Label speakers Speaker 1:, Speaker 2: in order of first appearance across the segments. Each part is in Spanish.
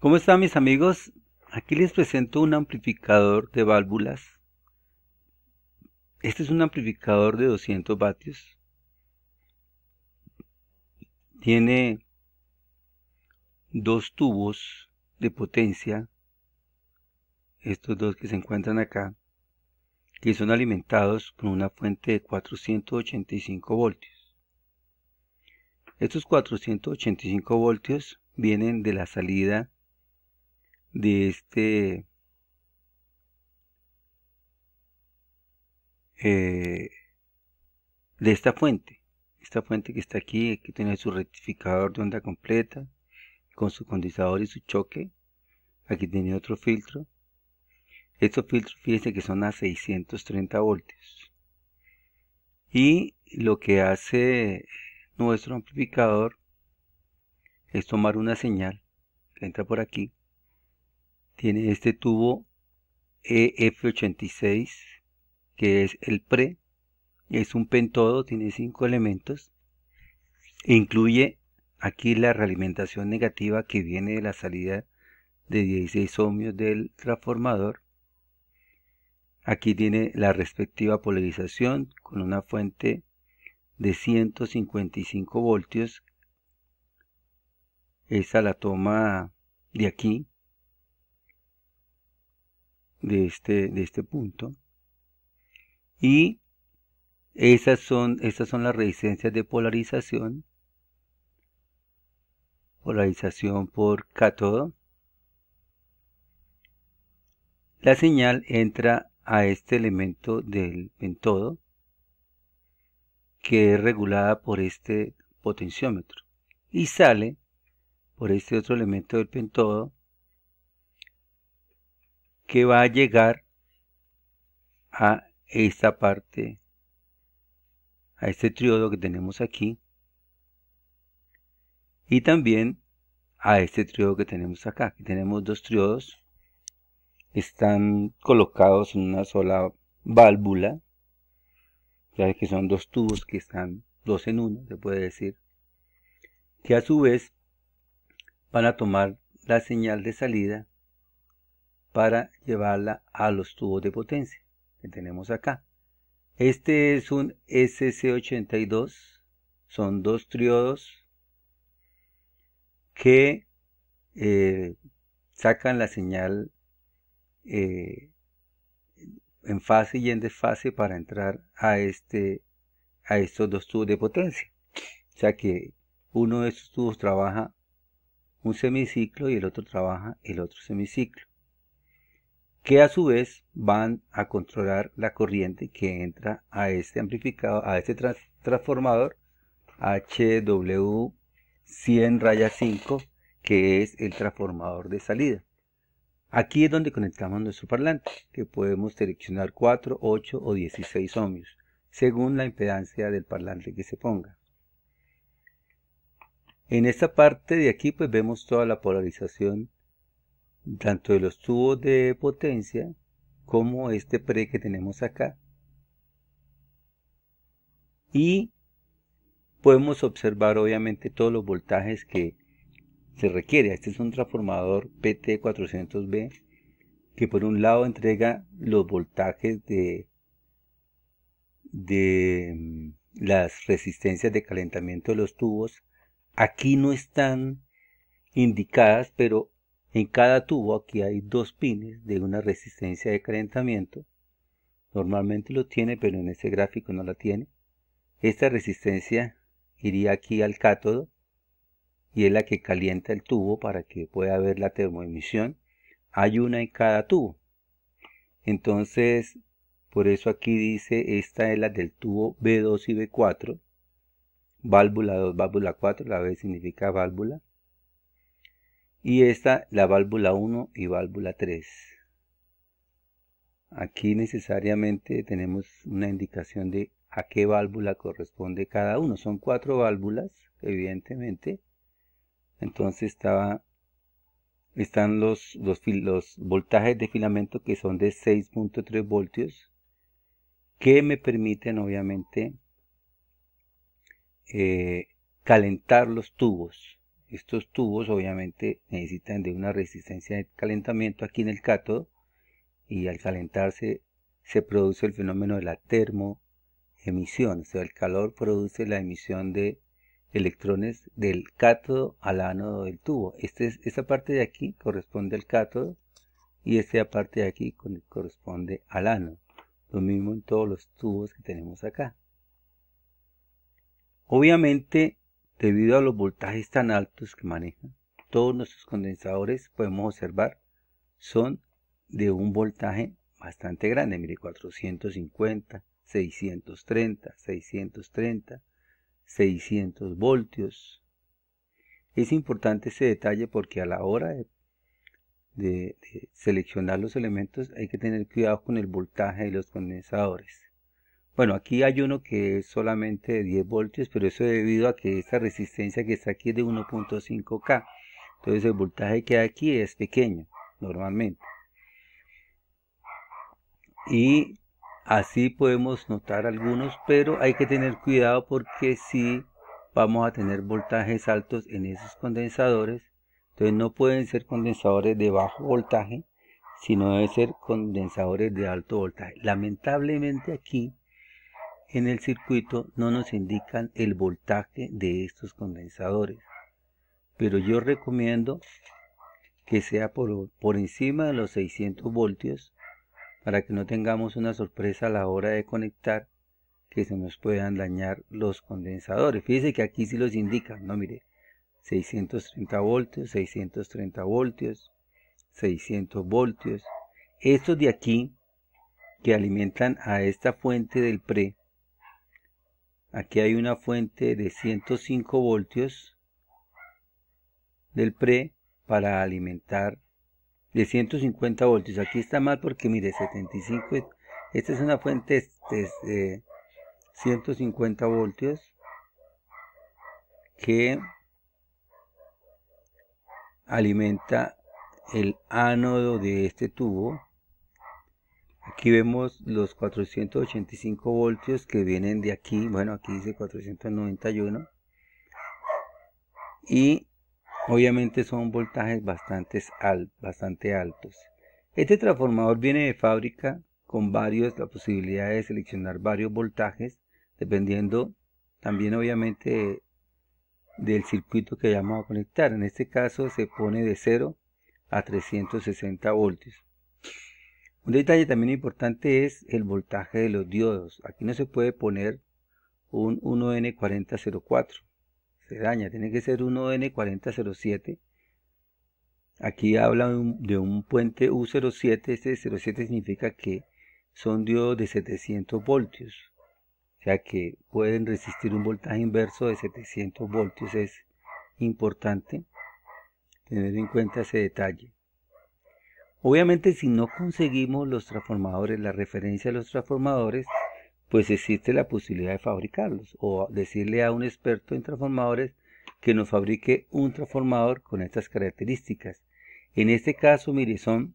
Speaker 1: ¿Cómo están mis amigos? Aquí les presento un amplificador de válvulas. Este es un amplificador de 200 vatios. Tiene dos tubos de potencia. Estos dos que se encuentran acá. Que son alimentados con una fuente de 485 voltios. Estos 485 voltios vienen de la salida de este eh, de esta fuente esta fuente que está aquí que tiene su rectificador de onda completa con su condensador y su choque aquí tiene otro filtro estos filtros fíjense que son a 630 voltios y lo que hace nuestro amplificador es tomar una señal que entra por aquí tiene este tubo EF86, que es el pre, es un pentodo, tiene cinco elementos, e incluye aquí la realimentación negativa que viene de la salida de 16 ohmios del transformador. Aquí tiene la respectiva polarización con una fuente de 155 voltios. Esa la toma de aquí, de este, de este punto. Y esas son, esas son las resistencias de polarización. Polarización por cátodo. La señal entra a este elemento del pentodo que es regulada por este potenciómetro y sale por este otro elemento del pentodo que va a llegar a esta parte, a este triodo que tenemos aquí y también a este triodo que tenemos acá. Aquí tenemos dos triodos, están colocados en una sola válvula, ya que son dos tubos que están dos en uno, se puede decir, que a su vez van a tomar la señal de salida para llevarla a los tubos de potencia que tenemos acá. Este es un SC82, son dos triodos que eh, sacan la señal eh, en fase y en desfase para entrar a, este, a estos dos tubos de potencia. O sea que uno de estos tubos trabaja un semiciclo y el otro trabaja el otro semiciclo que a su vez van a controlar la corriente que entra a este amplificador, a este transformador HW100-5, que es el transformador de salida. Aquí es donde conectamos nuestro parlante, que podemos seleccionar 4, 8 o 16 ohmios, según la impedancia del parlante que se ponga. En esta parte de aquí pues vemos toda la polarización tanto de los tubos de potencia como este pre que tenemos acá. Y podemos observar obviamente todos los voltajes que se requiere. Este es un transformador PT400B que por un lado entrega los voltajes de, de mm, las resistencias de calentamiento de los tubos. Aquí no están indicadas, pero en cada tubo aquí hay dos pines de una resistencia de calentamiento. Normalmente lo tiene, pero en este gráfico no la tiene. Esta resistencia iría aquí al cátodo y es la que calienta el tubo para que pueda haber la termoemisión. Hay una en cada tubo. Entonces, por eso aquí dice, esta es la del tubo B2 y B4. Válvula 2, válvula 4, la B significa válvula y esta la válvula 1 y válvula 3. Aquí necesariamente tenemos una indicación de a qué válvula corresponde cada uno. Son cuatro válvulas, evidentemente. Entonces están los, voltajes de filamento que son de 6.3 voltios, que me permiten obviamente eh, calentar los tubos estos tubos obviamente necesitan de una resistencia de calentamiento aquí en el cátodo y al calentarse se produce el fenómeno de la termoemisión, o sea, el calor produce la emisión de electrones del cátodo al ánodo del tubo. Este es, esta parte de aquí corresponde al cátodo y esta parte de aquí corresponde al ánodo. Lo mismo en todos los tubos que tenemos acá. Obviamente Debido a los voltajes tan altos que manejan, todos nuestros condensadores, podemos observar, son de un voltaje bastante grande, mire 450, 630, 630, 600 voltios. Es importante ese detalle porque a la hora de, seleccionar los elementos hay que tener cuidado con el voltaje de los condensadores. Bueno, aquí hay uno que es solamente de 10 voltios, pero eso es debido a que esta resistencia que está aquí es de 1.5K. Entonces el voltaje que hay aquí es pequeño, normalmente. Y así podemos notar algunos, pero hay que tener cuidado porque si vamos a tener voltajes altos en esos condensadores, entonces no pueden ser condensadores de bajo voltaje, sino deben ser condensadores de alto voltaje. Lamentablemente aquí en el circuito no nos indican el voltaje de estos condensadores, pero yo recomiendo que sea por, por encima de los 600 voltios para que no tengamos una sorpresa a la hora de conectar que se nos puedan dañar los condensadores. Fíjese que aquí sí los indican, no mire, 630 voltios, 630 voltios, 600 voltios. Estos de aquí que alimentan a esta fuente del pre Aquí hay una fuente de 105 voltios del pre para alimentar de 150 voltios. Aquí está mal porque mire, 75. Esta es una fuente de, este, 150 eh, voltios que alimenta el ánodo de este tubo Aquí vemos los 485 voltios que vienen de aquí. Bueno, aquí dice 491. Y obviamente son voltajes bastante, bastante altos. Este transformador viene de fábrica con varios, la posibilidad de seleccionar varios voltajes, dependiendo también obviamente del circuito que vamos a conectar. En este caso se pone de 0 a 360 voltios. Un detalle también importante es el voltaje de los diodos. Aquí no se puede poner un 1N4004. Se daña, tiene que ser 1N4007. Aquí habla de un, puente U07. Este 07 significa que son diodos de 700 voltios. O sea que pueden resistir un voltaje inverso de 700 voltios. Es importante tener en cuenta ese detalle. Obviamente si no conseguimos los transformadores, la referencia de los transformadores, pues existe la posibilidad de fabricarlos o decirle a un experto en transformadores que nos fabrique un transformador con estas características. En este caso, mire, es un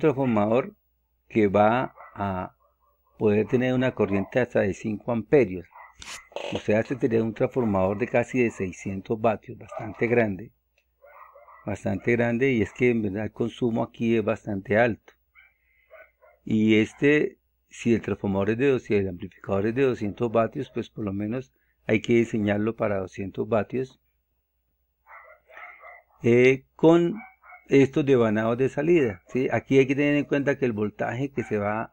Speaker 1: transformador que va a poder tener una corriente hasta de 5 amperios. O sea, este se tiene un transformador de casi de 600 vatios, bastante grande bastante grande y es que en verdad el consumo aquí es bastante alto. Y este, si el transformador es de 200, el amplificador es de 200 vatios, pues por lo menos hay que diseñarlo para 200 vatios. Eh, con estos devanados de salida. ¿sí? Aquí hay que tener en cuenta que el voltaje que se va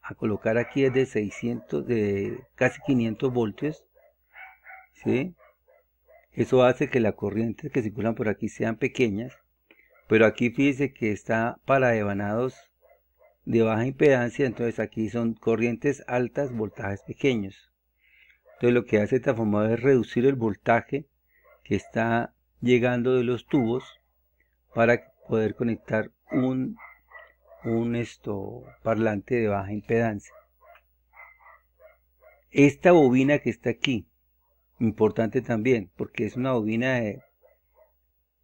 Speaker 1: a colocar aquí es de 600, de casi 500 voltios. ¿sí? Eso hace que las corrientes que circulan por aquí sean pequeñas, pero aquí fíjense que está para devanados de baja impedancia, entonces aquí son corrientes altas, voltajes pequeños. Entonces lo que hace esta forma es reducir el voltaje que está llegando de los tubos para poder conectar un, un esto, parlante de baja impedancia. Esta bobina que está aquí, importante también, porque es una bobina de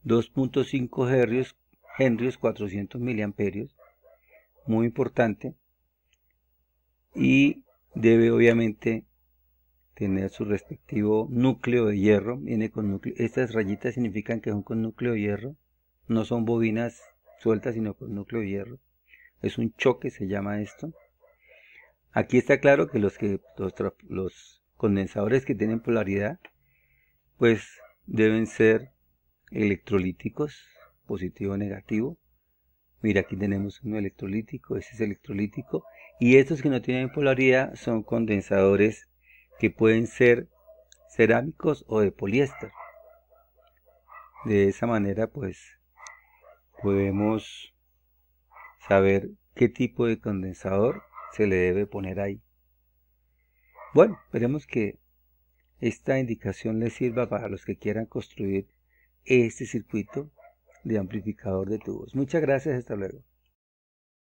Speaker 1: 2.5 herrios, henrios, 400 miliamperios, muy importante, y debe obviamente tener su respectivo núcleo de hierro, viene con núcleo, estas rayitas significan que son con núcleo de hierro, no son bobinas sueltas sino con núcleo de hierro, es un choque se llama esto, aquí está claro que los que los condensadores que tienen polaridad, pues deben ser electrolíticos, positivo o negativo. Mira, aquí tenemos uno electrolítico, ese es electrolítico. Y estos que no tienen polaridad son condensadores que pueden ser cerámicos o de poliéster. De esa manera, pues, podemos saber qué tipo de condensador se le debe poner ahí. Bueno, esperemos que esta indicación les sirva para los que quieran construir este circuito de amplificador de tubos. Muchas gracias, hasta luego.